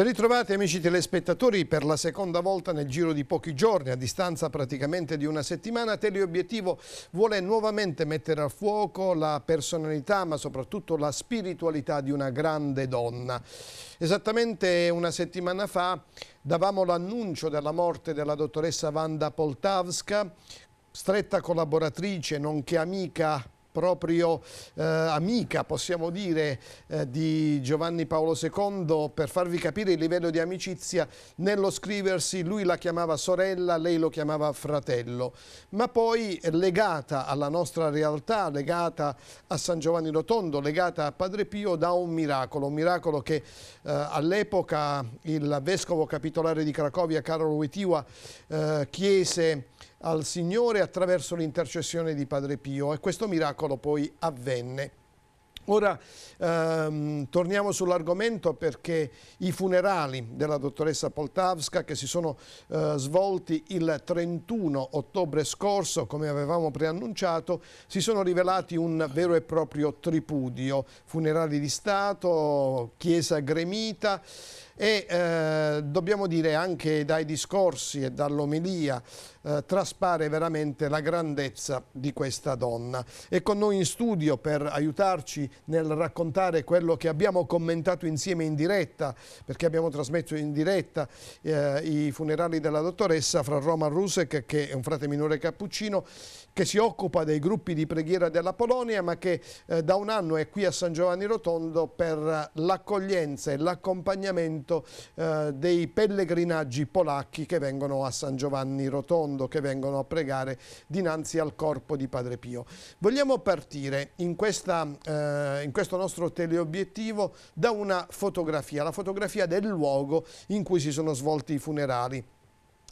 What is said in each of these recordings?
Ben ritrovati amici telespettatori per la seconda volta nel giro di pochi giorni, a distanza praticamente di una settimana, Teleobiettivo vuole nuovamente mettere a fuoco la personalità ma soprattutto la spiritualità di una grande donna. Esattamente una settimana fa davamo l'annuncio della morte della dottoressa Wanda Poltavska, stretta collaboratrice nonché amica proprio eh, amica, possiamo dire, eh, di Giovanni Paolo II per farvi capire il livello di amicizia nello scriversi, lui la chiamava sorella, lei lo chiamava fratello, ma poi legata alla nostra realtà, legata a San Giovanni Rotondo, legata a Padre Pio da un miracolo, un miracolo che eh, all'epoca il vescovo capitolare di Cracovia Carlo Wojtyła eh, chiese al Signore attraverso l'intercessione di Padre Pio e questo miracolo poi avvenne. Ora ehm, torniamo sull'argomento perché i funerali della dottoressa Poltavska che si sono eh, svolti il 31 ottobre scorso, come avevamo preannunciato, si sono rivelati un vero e proprio tripudio. Funerali di Stato, Chiesa gremita, e eh, dobbiamo dire anche dai discorsi e dall'omelia eh, traspare veramente la grandezza di questa donna. E con noi in studio per aiutarci nel raccontare quello che abbiamo commentato insieme in diretta, perché abbiamo trasmesso in diretta eh, i funerali della dottoressa fra Roman Rusek, che è un frate minore cappuccino, che si occupa dei gruppi di preghiera della Polonia, ma che eh, da un anno è qui a San Giovanni Rotondo per l'accoglienza e l'accompagnamento appunto eh, dei pellegrinaggi polacchi che vengono a San Giovanni Rotondo, che vengono a pregare dinanzi al corpo di Padre Pio. Vogliamo partire in, questa, eh, in questo nostro teleobiettivo da una fotografia, la fotografia del luogo in cui si sono svolti i funerali.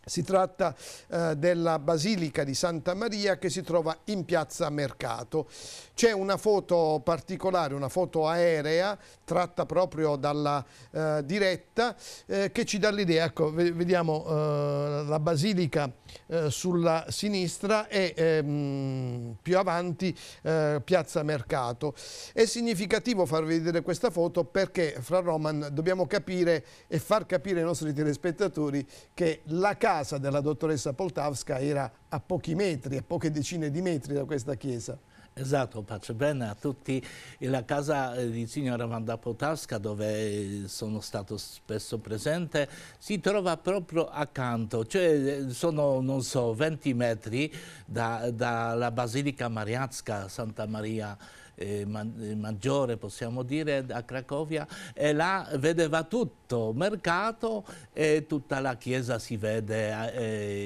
Si tratta eh, della Basilica di Santa Maria che si trova in piazza Mercato. C'è una foto particolare, una foto aerea tratta proprio dalla eh, diretta eh, che ci dà l'idea, ecco, vediamo eh, la Basilica eh, sulla sinistra e ehm, più avanti eh, piazza Mercato. È significativo farvi vedere questa foto perché fra Roman dobbiamo capire e far capire ai nostri telespettatori che la casa casa della dottoressa Poltavska era a pochi metri, a poche decine di metri da questa chiesa. Esatto, pace bene a tutti. La casa eh, di signora Wanda Potavska, dove eh, sono stato spesso presente, si trova proprio accanto, cioè eh, sono, non so, 20 metri da, dalla Basilica Mariazca, Santa Maria eh, ma eh, maggiore, possiamo dire, a Cracovia, e là vedeva tutto, mercato e tutta la chiesa si vede,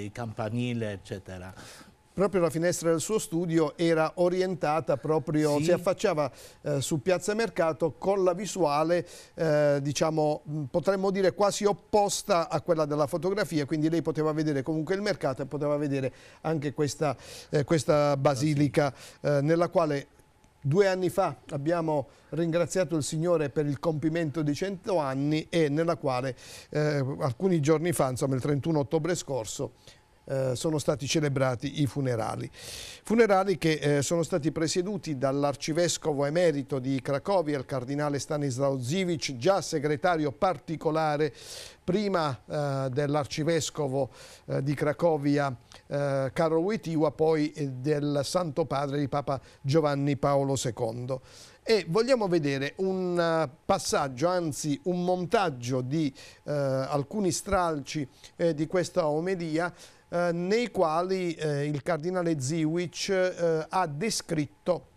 eh, campanile, eccetera proprio la finestra del suo studio era orientata proprio, sì. si affacciava eh, su Piazza Mercato con la visuale, eh, diciamo, potremmo dire quasi opposta a quella della fotografia, quindi lei poteva vedere comunque il mercato e poteva vedere anche questa, eh, questa basilica eh, nella quale Due anni fa abbiamo ringraziato il Signore per il compimento di 100 anni e nella quale eh, alcuni giorni fa, insomma il 31 ottobre scorso, eh, sono stati celebrati i funerali. Funerali che eh, sono stati presieduti dall'arcivescovo emerito di Cracovia, il cardinale Stanislav Zivic, già segretario particolare prima eh, dell'arcivescovo eh, di Cracovia Karol eh, Wojtyła, poi del Santo Padre di Papa Giovanni Paolo II e vogliamo vedere un eh, passaggio, anzi un montaggio di eh, alcuni stralci eh, di questa omelia eh, nei quali eh, il cardinale Ziewicz ha descritto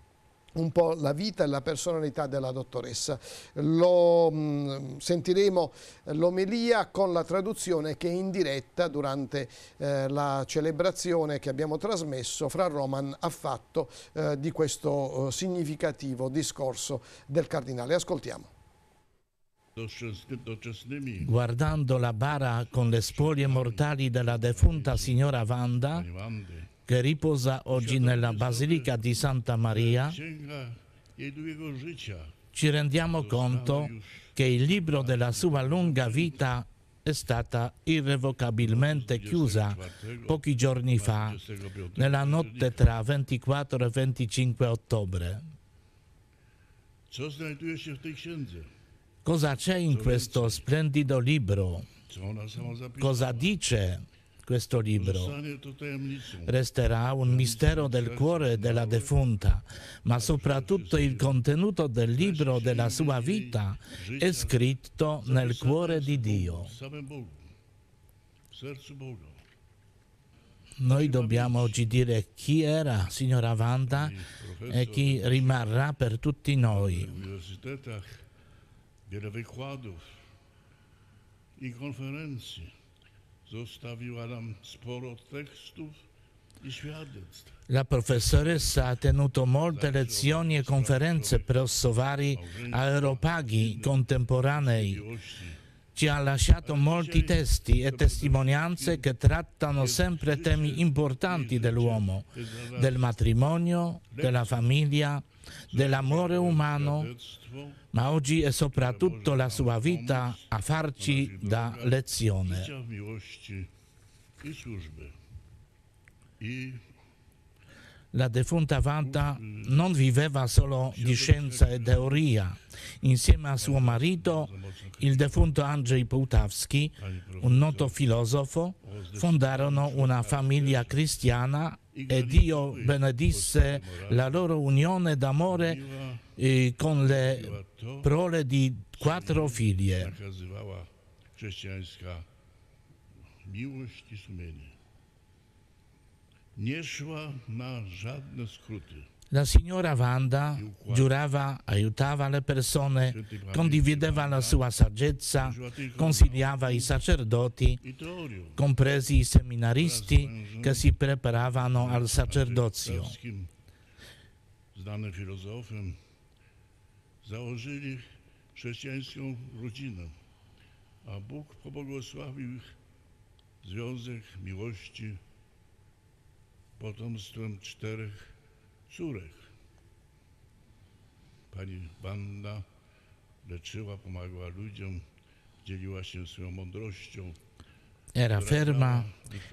un po' la vita e la personalità della dottoressa. Lo, mh, mm, sentiremo l'omelia con la traduzione che è in diretta durante eh, la celebrazione che abbiamo trasmesso fra Roman ha fatto eh, di questo eh, significativo discorso del cardinale. Ascoltiamo. Guardando la bara con le spoglie mortali della defunta signora Vanda, che riposa oggi nella Basilica di Santa Maria, ci rendiamo conto che il libro della sua lunga vita è stata irrevocabilmente chiusa pochi giorni fa, nella notte tra 24 e 25 ottobre. Cosa c'è in questo splendido libro? Cosa dice? Questo libro resterà un mistero del cuore della defunta, ma soprattutto il contenuto del libro della sua vita è scritto nel cuore di Dio. Noi dobbiamo oggi dire chi era signora Vanda e chi rimarrà per tutti noi. In conferenze Zostawiła nam sporo tekstów di świadectw. La professoressa ha tenuto molte lezioni e conferenze presso vari aeropaghi contemporanei. Ci ha lasciato molti testi e testimonianze che trattano sempre temi importanti dell'uomo, del matrimonio, della famiglia, dell'amore umano, ma oggi è soprattutto la sua vita a farci da lezione. La defunta Vanta non viveva solo di scienza e teoria. Insieme a suo marito, il defunto Andrzej Pułtawski, un noto filosofo, fondarono una famiglia cristiana e Dio benedisse la loro unione d'amore eh, con le prole di quattro figlie. Miłość i sumienie. Nie szła la signora Wanda giurava, aiutava le persone, condivideva la sua saggezza, consigliava i sacerdoti, compresi i seminaristi che si preparavano al sacerdozio. Znany filozofem założyli chrześcijańską rodzinę, a Bóg pobłogosławił ich związek miłości potomstwem czterech córek. Pani Wanna leczyła, pomagała ludziom, dzieliła się swoją mądrością. Era ferma,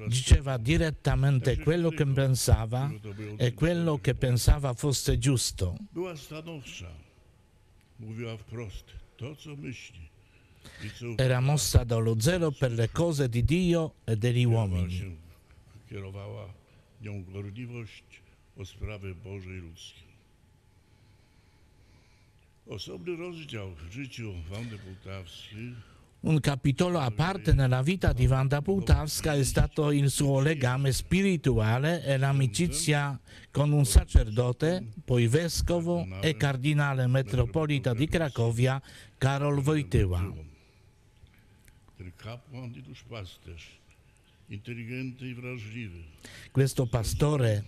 diceva direttamente quello che pensava e quello che pensava fosse giusto. Era mossa dallo zelo per le cose di Dio e degli uomini o sprawy Bożej ludzkie. Osobny rozdział w życiu Wandy Pułtawskiej Un capitolo a parte nella vita di Wanda Pultavska è stato il suo legame spirituale e l'amicizia con un sacerdote, poi vescovo e cardinale metropolita di Cracovia Karol Wojtyła. Questo pastore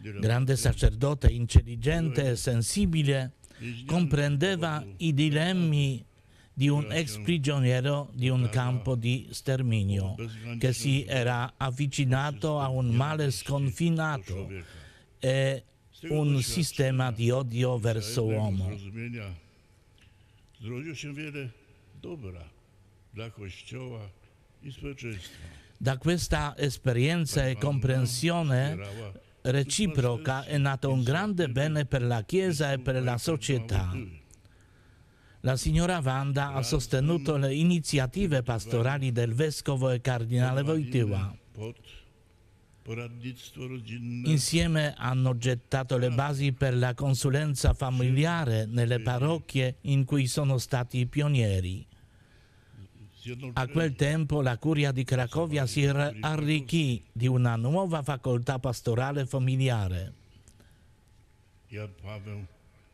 grande eh. sacerdote intelligente e sensibile, comprendeva i dilemmi di un ex prigioniero di un campo di sterminio che si era avvicinato a un male sconfinato e un sistema di odio verso l'uomo. Da questa esperienza e comprensione reciproca è nato un grande bene per la Chiesa e per la società. La signora Wanda ha sostenuto le iniziative pastorali del vescovo e cardinale Wojtyła. Insieme hanno gettato le basi per la consulenza familiare nelle parrocchie in cui sono stati pionieri. A quel tempo la curia di Cracovia si arricchì di una nuova facoltà pastorale familiare.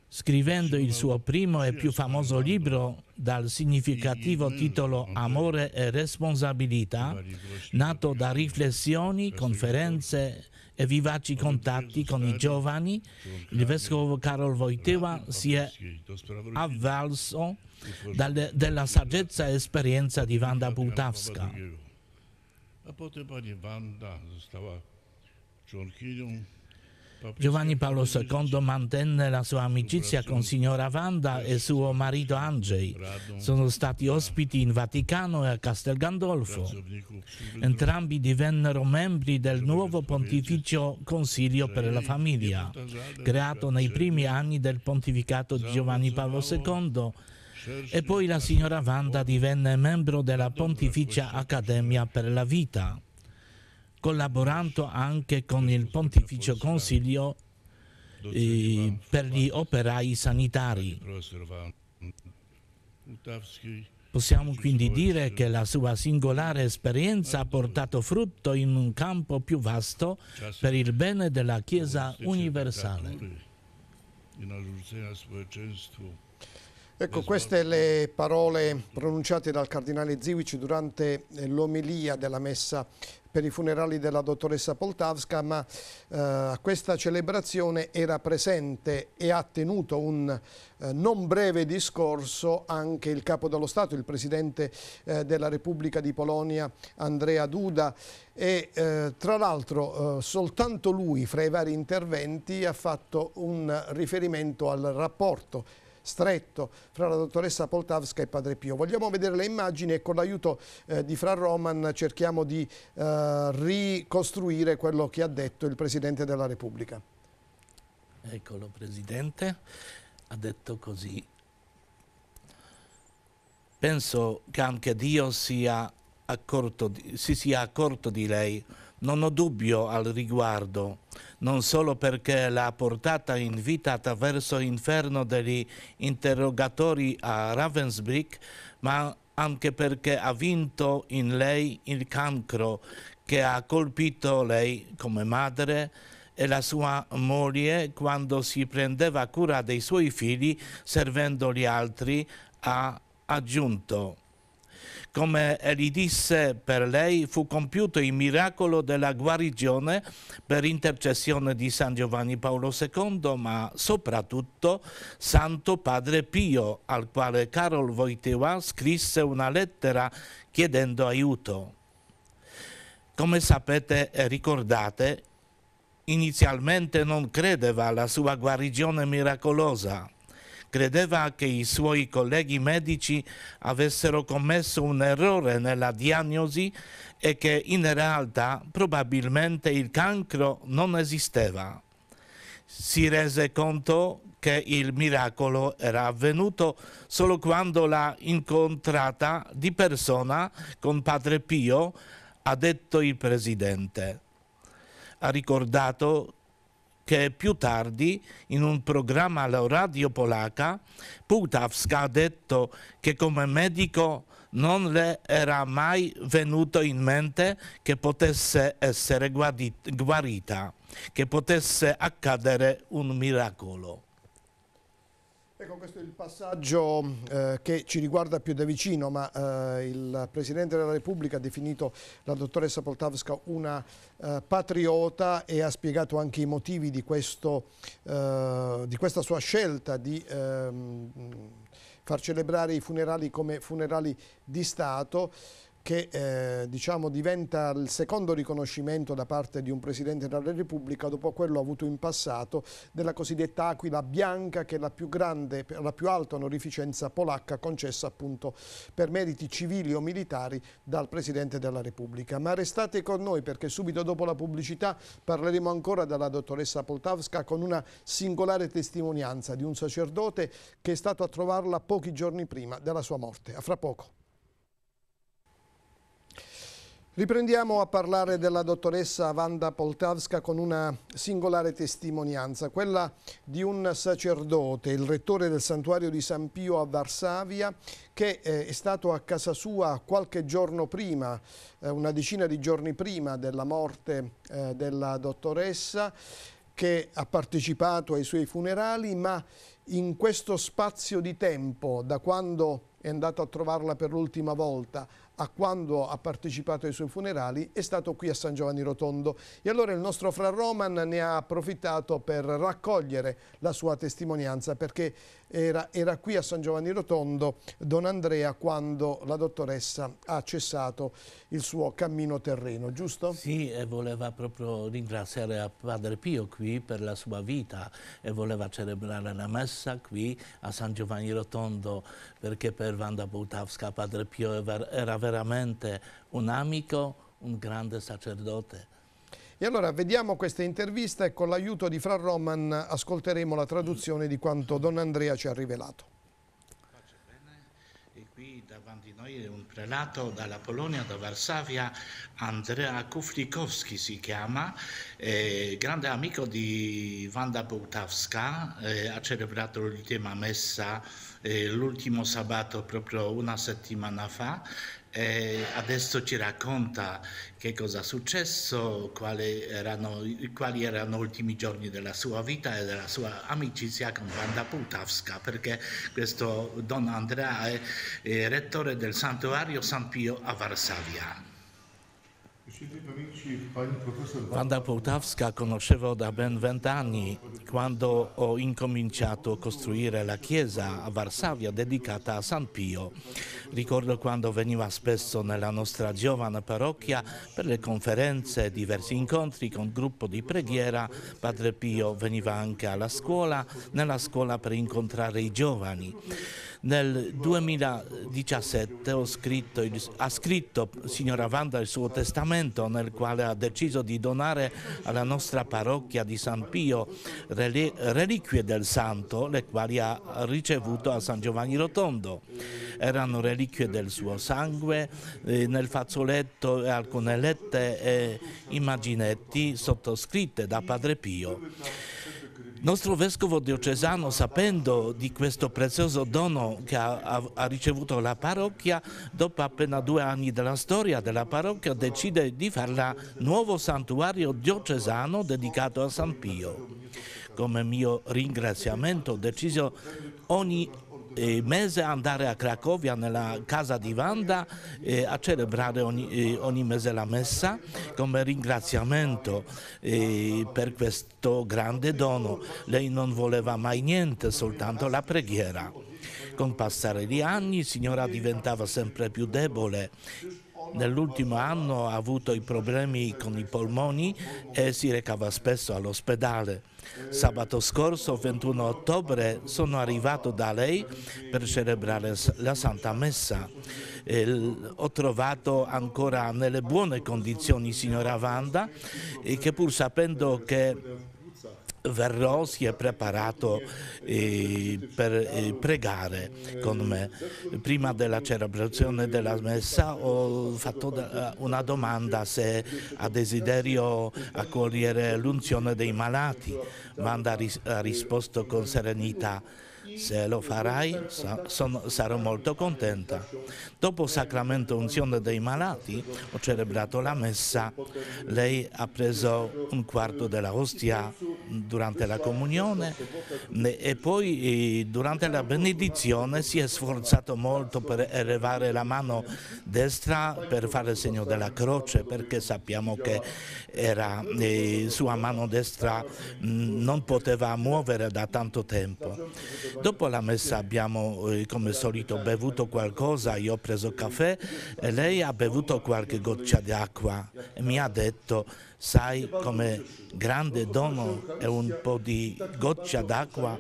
Scrivendo il suo primo e più famoso libro dal significativo titolo Amore e responsabilità, nato da riflessioni, conferenze, e vivaci contatti con i giovani, il vescovo Karol Wojtyła si è avvalso dalle, della saggezza e esperienza di Wanda Bułtawska. A potem pani Wanda została członkinią Giovanni Paolo II mantenne la sua amicizia con signora Wanda e suo marito Andrzej. Sono stati ospiti in Vaticano e a Castel Gandolfo. Entrambi divennero membri del nuovo pontificio Consiglio per la Famiglia, creato nei primi anni del pontificato di Giovanni Paolo II e poi la signora Wanda divenne membro della Pontificia Accademia per la Vita collaborando anche con il Pontificio Consiglio eh, per gli operai sanitari. Possiamo quindi dire che la sua singolare esperienza ha portato frutto in un campo più vasto per il bene della Chiesa universale. Ecco, queste le parole pronunciate dal cardinale Zivic durante eh, l'omelia della messa per i funerali della dottoressa Poltavska, ma eh, a eh, questa celebrazione era presente e ha tenuto un eh, non breve discorso anche il capo dello Stato, il presidente eh, della Repubblica di Polonia Andrea Duda e eh, tra l'altro soltanto lui fra i vari interventi ha fatto un riferimento al rapporto stretto fra la dottoressa Poltavska e Padre Pio. Vogliamo vedere le immagini e con l'aiuto eh, di Fra Roman cerchiamo di eh, ricostruire quello che ha detto il Presidente della Repubblica. Eccolo Presidente, ha detto così. Penso che anche Dio sia accorto, si sia accorto di lei non ho dubbio al riguardo, non solo perché l'ha portata in vita attraverso l'inferno degli interrogatori a Ravensbrück, ma anche perché ha vinto in lei il cancro che ha colpito lei come madre e la sua moglie quando si prendeva cura dei suoi figli servendo gli altri ha aggiunto come egli disse, per lei fu compiuto il miracolo della guarigione per intercessione di San Giovanni Paolo II, ma soprattutto Santo Padre Pio, al quale Karol Wojtyła scrisse una lettera chiedendo aiuto. Come sapete e ricordate, inizialmente non credeva alla sua guarigione miracolosa credeva che i suoi colleghi medici avessero commesso un errore nella diagnosi e che in realtà probabilmente il cancro non esisteva. Si rese conto che il miracolo era avvenuto solo quando l'ha incontrata di persona con padre Pio, ha detto il presidente. Ha ricordato che più tardi, in un programma alla radio Polaca, Pułtawska ha detto che come medico non le era mai venuto in mente che potesse essere guarita, che potesse accadere un miracolo. Ecco, questo è il passaggio eh, che ci riguarda più da vicino, ma eh, il Presidente della Repubblica ha definito la dottoressa Poltavska una eh, patriota e ha spiegato anche i motivi di, questo, eh, di questa sua scelta di ehm, far celebrare i funerali come funerali di Stato che eh, diciamo, diventa il secondo riconoscimento da parte di un Presidente della Repubblica dopo quello avuto in passato della cosiddetta Aquila Bianca che è la più grande, la più alta onorificenza polacca concessa appunto per meriti civili o militari dal Presidente della Repubblica. Ma restate con noi perché subito dopo la pubblicità parleremo ancora dalla dottoressa Poltavska con una singolare testimonianza di un sacerdote che è stato a trovarla pochi giorni prima della sua morte. A fra poco. Riprendiamo a parlare della dottoressa Wanda Poltavska con una singolare testimonianza, quella di un sacerdote, il rettore del santuario di San Pio a Varsavia, che eh, è stato a casa sua qualche giorno prima, eh, una decina di giorni prima della morte eh, della dottoressa, che ha partecipato ai suoi funerali, ma in questo spazio di tempo, da quando è andato a trovarla per l'ultima volta, a quando ha partecipato ai suoi funerali, è stato qui a San Giovanni Rotondo. E allora il nostro Fra Roman ne ha approfittato per raccogliere la sua testimonianza perché era, era qui a San Giovanni Rotondo Don Andrea quando la dottoressa ha cessato il suo cammino terreno, giusto? Sì, e voleva proprio ringraziare a Padre Pio qui per la sua vita e voleva celebrare la messa qui a San Giovanni Rotondo perché per Wanda Boutavska Padre Pio era veramente un amico, un grande sacerdote e allora vediamo questa intervista e con l'aiuto di Fra Roman ascolteremo la traduzione di quanto Don Andrea ci ha rivelato. E qui davanti a noi è un prelato dalla Polonia, da Varsavia, Andrea Kuflikowski si chiama, eh, grande amico di Wanda Bołtawska, eh, ha celebrato l'ultima messa eh, l'ultimo sabato proprio una settimana fa e adesso ci racconta che cosa è successo, quali erano, quali erano gli ultimi giorni della sua vita e della sua amicizia con Wanda Pultawska, perché questo Don Andrea è, è rettore del santuario San Pio a Varsavia. Vanda Poltavska conosceva da ben vent'anni quando ho incominciato a costruire la chiesa a Varsavia dedicata a San Pio. Ricordo quando veniva spesso nella nostra giovane parrocchia per le conferenze, diversi incontri con gruppo di preghiera. Padre Pio veniva anche alla scuola, nella scuola per incontrare i giovani. Nel 2017 scritto, ha scritto signora Wanda il suo testamento nel quale ha deciso di donare alla nostra parrocchia di San Pio reliquie del santo, le quali ha ricevuto a San Giovanni Rotondo. Erano reliquie del suo sangue, eh, nel fazzoletto eh, alcune lette e immaginetti sottoscritte da Padre Pio nostro vescovo diocesano, sapendo di questo prezioso dono che ha, ha ricevuto la parrocchia, dopo appena due anni della storia della parrocchia, decide di farla nuovo santuario diocesano dedicato a San Pio. Come mio ringraziamento ho deciso ogni mese andare a Cracovia nella casa di Wanda eh, a celebrare ogni, eh, ogni, mese la messa come ringraziamento eh, per questo grande dono. Lei non voleva mai niente, soltanto la preghiera. Con passare gli anni signora diventava sempre più debole Nell'ultimo anno ha avuto i problemi con i polmoni e si recava spesso all'ospedale. Sabato scorso, 21 ottobre, sono arrivato da lei per celebrare la Santa Messa. Ehm, ho trovato ancora nelle buone condizioni signora Wanda, che pur sapendo che verrò si è preparato eh, per eh, pregare con me. Prima della celebrazione della messa ho fatto una domanda se ha desiderio accogliere l'unzione dei malati. Manda ris ha risposto con serenità se lo farai sono, sarò molto contenta. Dopo il sacramento unzione dei malati ho celebrato la messa. Lei ha preso un quarto della ostia durante la comunione e poi eh, durante la benedizione si è sforzato molto per elevare la mano destra per fare il segno della croce perché sappiamo che era, eh, sua mano destra mm, non poteva muovere da tanto tempo. Dopo la messa abbiamo eh, come solito bevuto qualcosa, io ho preso caffè e lei ha bevuto qualche goccia d'acqua e mi ha detto sai come grande dono è un po' di goccia d'acqua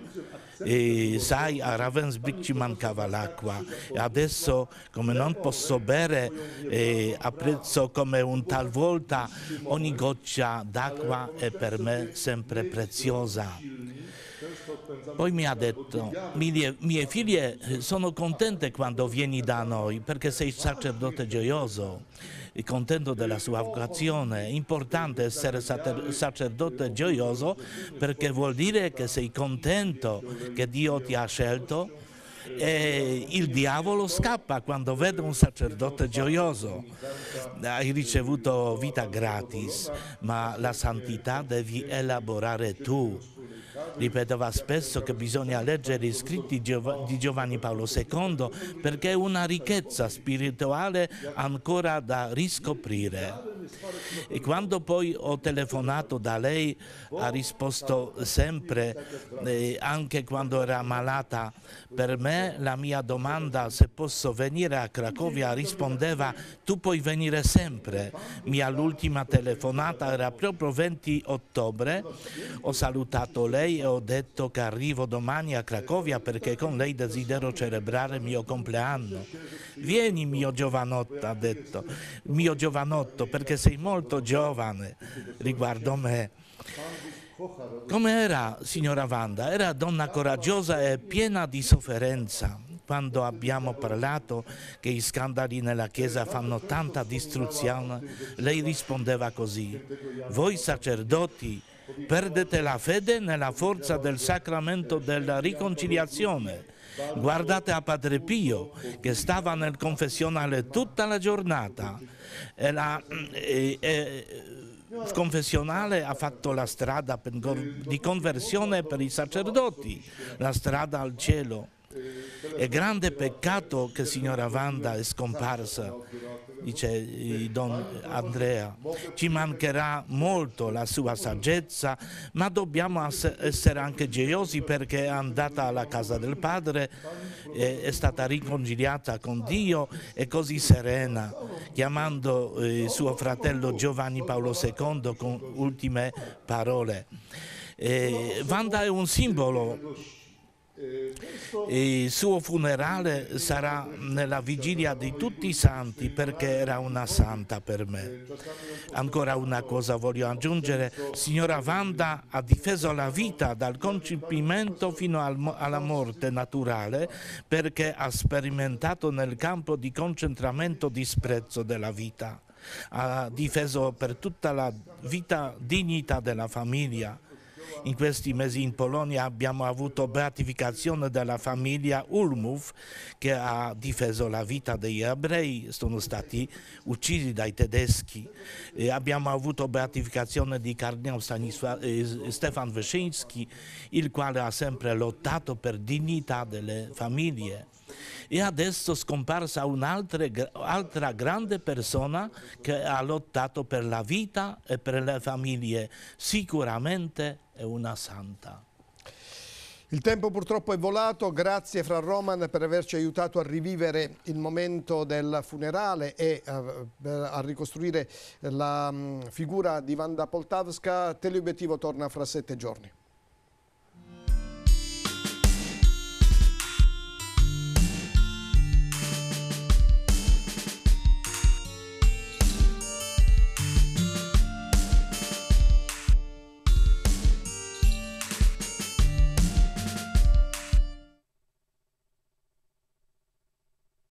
e sai a Ravensbrück ci mancava l'acqua e adesso come non posso bere eh, apprezzo come un talvolta ogni goccia d'acqua è per me sempre preziosa. Poi mi ha detto, mie, mie figlie eh, sono contente quando vieni da noi perché sei sacerdote gioioso, contento della sua vocazione. È importante essere sacerdote gioioso perché vuol dire che sei contento che Dio ti ha scelto e il diavolo scappa quando vede un sacerdote gioioso. Hai ricevuto vita gratis, ma la santità devi elaborare tu. Ripeteva spesso che bisogna leggere i scritti di Giovanni Paolo II perché è una ricchezza spirituale ancora da riscoprire. E quando poi ho telefonato da lei ha risposto sempre, eh, anche quando era malata, per me la mia domanda se posso venire a Cracovia rispondeva tu puoi venire sempre. Mia l'ultima telefonata era proprio 20 ottobre, ho salutato lei lei e ho detto che arrivo domani a Cracovia perché con lei desidero celebrare mio compleanno. Vieni mio giovanotto, ha detto, mio giovanotto perché sei molto giovane riguardo me. Come era signora Wanda? Era donna coraggiosa e piena di sofferenza quando abbiamo parlato che i scandali nella Chiesa fanno tanta distruzione, lei rispondeva così, voi sacerdoti Perdete la fede nella forza del sacramento della riconciliazione. Guardate a Padre Pio che stava nel confessionale tutta la giornata. E la, e, e, il confessionale ha fatto la strada per, di conversione per i sacerdoti, la strada al cielo. È grande peccato che signora Wanda è scomparsa, dice Don Andrea. Ci mancherà molto la sua saggezza, ma dobbiamo essere anche gioiosi perché è andata alla casa del Padre, è stata riconciliata con Dio e così serena, chiamando eh, suo fratello Giovanni Paolo II con ultime parole. Eh, Wanda è un simbolo il suo funerale sarà nella vigilia di tutti i santi perché era una santa per me. Ancora una cosa voglio aggiungere, signora Wanda ha difeso la vita dal concepimento fino alla morte naturale perché ha sperimentato nel campo di concentramento disprezzo della vita ha difeso per tutta la vita dignità della famiglia, in questi mesi in Polonia abbiamo avuto beatificazione della famiglia Ulmów che ha difeso la vita degli ebrei, sono stati uccisi dai tedeschi. E abbiamo avuto beatificazione di Cardinale Stanisla- eh, Stefan Wyszyński, il quale ha sempre lottato per dignità delle famiglie. E adesso scomparsa un'altra grande persona che ha lottato per la vita e per le famiglie. Sicuramente è una santa. Il tempo purtroppo è volato, grazie Fra Roman per averci aiutato a rivivere il momento del funerale e eh, a ricostruire la mm, figura di Wanda Poltavska. Teleobiettivo torna fra sette giorni.